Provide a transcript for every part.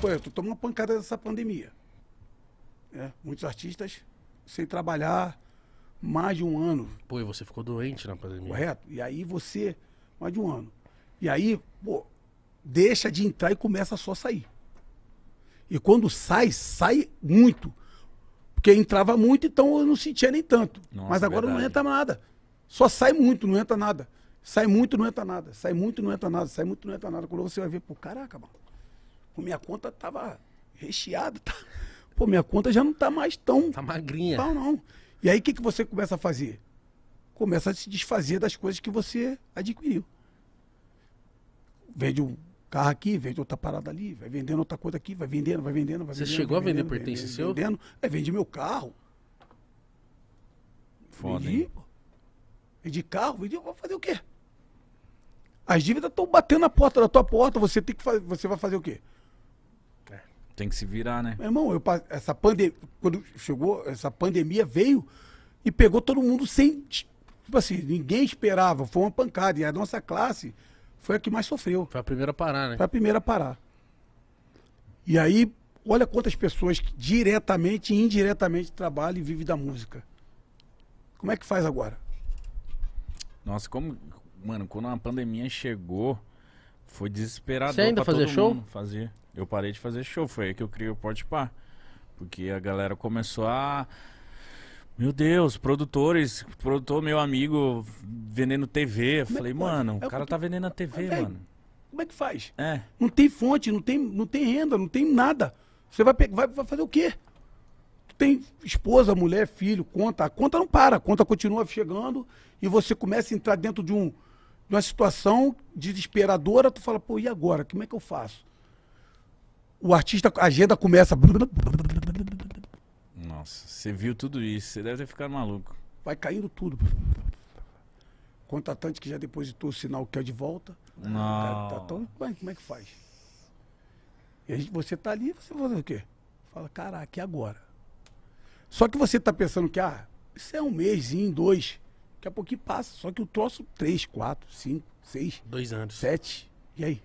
Pô, eu tô tomando uma pancada dessa pandemia. É, muitos artistas sem trabalhar mais de um ano. Pô, e você ficou doente na pandemia. Correto. E aí você, mais de um ano. E aí, pô, deixa de entrar e começa só a sair. E quando sai, sai muito. Porque entrava muito, então eu não sentia nem tanto. Nossa, Mas agora verdade. não entra nada. Só sai muito, não entra nada. Sai muito, não entra nada. Sai muito, não entra nada. Sai muito, não entra nada. Quando você vai ver, pô, caraca, mano minha conta tava recheada, tá? Pô, minha conta já não tá mais tão. Tá magrinha. Tal, não. E aí o que, que você começa a fazer? Começa a se desfazer das coisas que você adquiriu. Vende um carro aqui, vende outra parada ali, vai vendendo outra coisa aqui, vai vendendo, vai vendendo, vai você vendendo. Você chegou vendendo, a vender pertence vendendo, seu? Vendendo, é, vendi meu carro. Foda. Vendi, hein? pô. vendi carro, vendi, vou fazer o quê? As dívidas estão batendo na porta da tua porta, você tem que fazer, você vai fazer o quê? Tem que se virar, né? Meu irmão, eu, essa pandemia. Quando chegou, essa pandemia veio e pegou todo mundo sem. Tipo assim, ninguém esperava. Foi uma pancada. E a nossa classe foi a que mais sofreu. Foi a primeira a parar, né? Foi a primeira a parar. E aí, olha quantas pessoas que diretamente e indiretamente trabalham e vivem da música. Como é que faz agora? Nossa, como. Mano, quando a pandemia chegou, foi desesperador. Você ainda fazia show? Mundo fazer. Eu parei de fazer show, foi aí que eu criei o Par. Porque a galera começou a... Meu Deus, produtores, produtor meu amigo vendendo TV. Eu é falei, é mano, o cara tá vendendo a TV, Mas, é, mano. Como é que faz? É. Não tem fonte, não tem, não tem renda, não tem nada. Você vai, vai, vai fazer o quê? Tu tem esposa, mulher, filho, conta. A conta não para, a conta continua chegando e você começa a entrar dentro de, um, de uma situação desesperadora. Tu fala, pô, e agora? Como é que eu faço? o artista, a agenda começa. Nossa, você viu tudo isso, você deve ter ficado maluco. Vai caindo tudo. Contratante que já depositou o sinal que é de volta. Não. Tá, tá, tá tão... É, como é que faz? E aí, você tá ali, você vai fazer o quê? Fala, caraca, e agora? Só que você tá pensando que, ah, isso é um mês, dois. Daqui a pouquinho passa. Só que o troço, três, quatro, cinco, seis. Dois anos. Sete. E aí?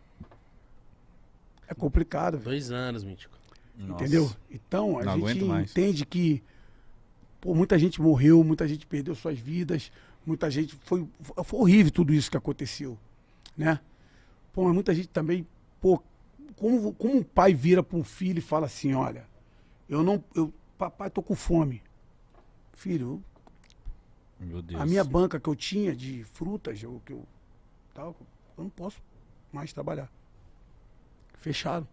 É complicado. Véio. Dois anos, Mítico. Entendeu? Então, a Não gente entende que pô, muita gente morreu, muita gente perdeu suas vidas, muita gente. Foi, foi horrível tudo isso que aconteceu. Né? Pô, mas muita gente também, pô, como, como um pai vira para um filho e fala assim, olha, eu não. Eu, papai, tô com fome. Filho, a minha banca que eu tinha de frutas, eu, que eu, tal, eu não posso mais trabalhar. Fecharam.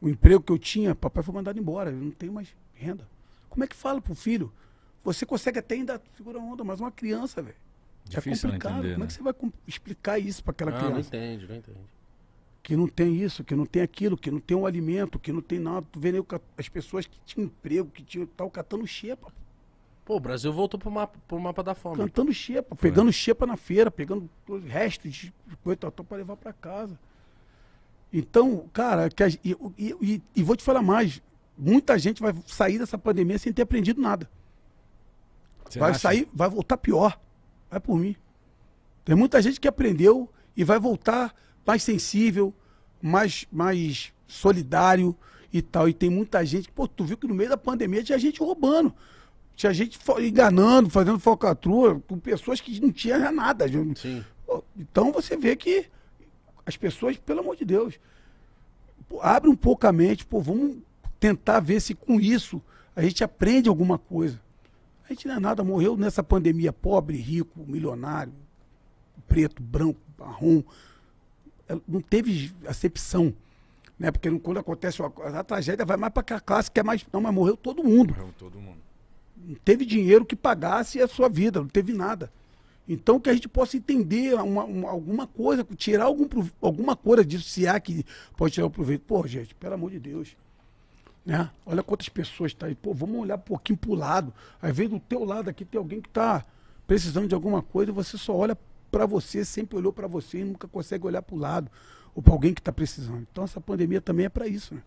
O emprego que eu tinha, papai foi mandado embora. Eu não tenho mais renda. Como é que fala pro filho? Você consegue até ainda segurar onda, mas uma criança, velho. É Difícil é complicado. Entender, Como é que né? você vai explicar isso para aquela criança? Não entende, não entende. Que não tem isso, que não tem aquilo, que não tem um alimento, que não tem nada. Tu vê as pessoas que tinham emprego, que tinham tal, catando xepa. Pô, o Brasil voltou pro mapa, pro mapa da fome. Cantando xepa, pegando xepa na feira, pegando resto de coisa para levar para casa. Então, cara, que a, e, e, e vou te falar mais, muita gente vai sair dessa pandemia sem ter aprendido nada. Você vai acha? sair, vai voltar pior. Vai por mim. Tem muita gente que aprendeu e vai voltar mais sensível, mais, mais solidário e tal. E tem muita gente, pô, tu viu que no meio da pandemia tinha gente roubando. Tinha gente enganando, fazendo focatrua com pessoas que não tinham nada. Sim. Então você vê que as pessoas, pelo amor de Deus, pô, abre um pouco a mente, pô, vamos tentar ver se com isso a gente aprende alguma coisa. A gente não é nada, morreu nessa pandemia pobre, rico, milionário, preto, branco, marrom. É, não teve acepção. Né? Porque quando acontece uma, a tragédia vai mais para a classe que é mais. Não, mas morreu todo mundo. Morreu todo mundo. Não teve dinheiro que pagasse a sua vida, não teve nada. Então, que a gente possa entender uma, uma, alguma coisa, tirar algum, alguma coisa disso, se há que pode tirar o proveito. Pô, gente, pelo amor de Deus. Né? Olha quantas pessoas estão tá aí. Pô, vamos olhar um pouquinho para o lado. Às vezes, do teu lado aqui tem alguém que está precisando de alguma coisa e você só olha para você, sempre olhou para você e nunca consegue olhar para o lado ou para alguém que está precisando. Então, essa pandemia também é para isso. Né?